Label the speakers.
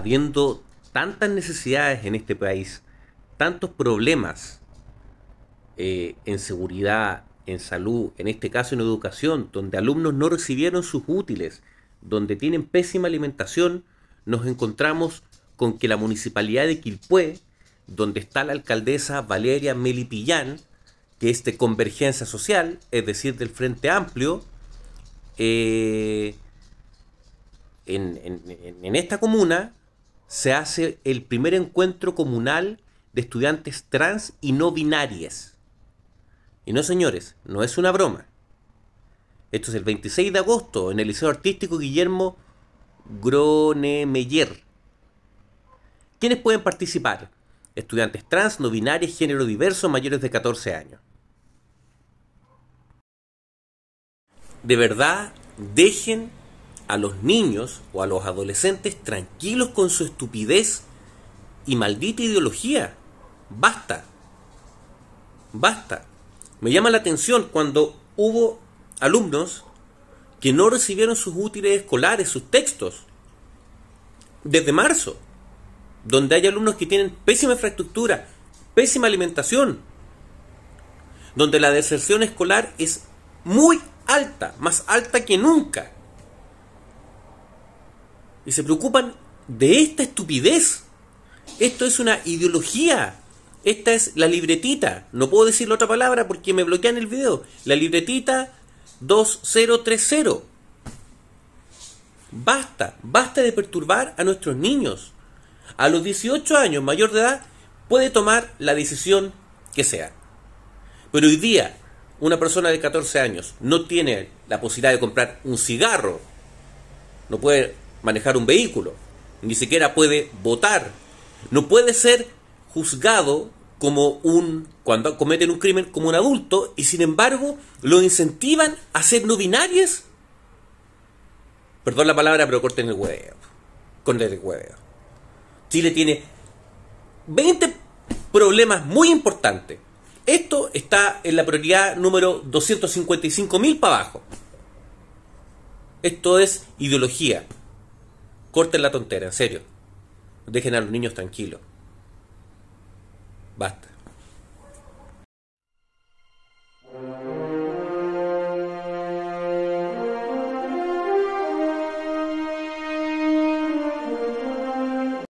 Speaker 1: habiendo tantas necesidades en este país, tantos problemas eh, en seguridad, en salud, en este caso en educación, donde alumnos no recibieron sus útiles, donde tienen pésima alimentación, nos encontramos con que la municipalidad de Quilpué, donde está la alcaldesa Valeria Melipillán, que es de Convergencia Social, es decir, del Frente Amplio, eh, en, esta comuna se hace el primer encuentro comunal de estudiantes trans y no binarias. Y no, señores, no es una broma. Esto es el 26 de agosto en el Liceo Artístico Guillermo Gronemeyer. ¿Quiénes pueden participar? Estudiantes trans, no binarias, género diverso, mayores de 14 años. De verdad, dejen a los niños o a los adolescentes tranquilos con su estupidez y maldita ideología. Basta. Basta. Me llama la atención cuando hubo alumnos que no recibieron sus útiles escolares, sus textos, desde marzo, donde hay alumnos que tienen pésima infraestructura, pésima alimentación, donde la deserción escolar es muy alta, más alta que nunca. Y se preocupan de esta estupidez. Esto es una ideología. Esta es la libretita. No puedo decir otra palabra porque me bloquean el video. La libretita 2030. Basta, basta de perturbar a nuestros niños. A los 18 años, mayor de edad, puede tomar la decisión que sea. Pero hoy día, una persona de 14 años no tiene la posibilidad de comprar un cigarro. No puede manejar un vehículo, ni siquiera puede votar, no puede ser juzgado como un cuando cometen un crimen como un adulto y sin embargo lo incentivan a ser no binarios. Perdón la palabra, pero corten el huevo Con el huevo Chile tiene 20 problemas muy importantes. Esto está en la prioridad número 255.000 para abajo. Esto es ideología. Corten la tontera, en serio. Dejen a los niños tranquilos. Basta.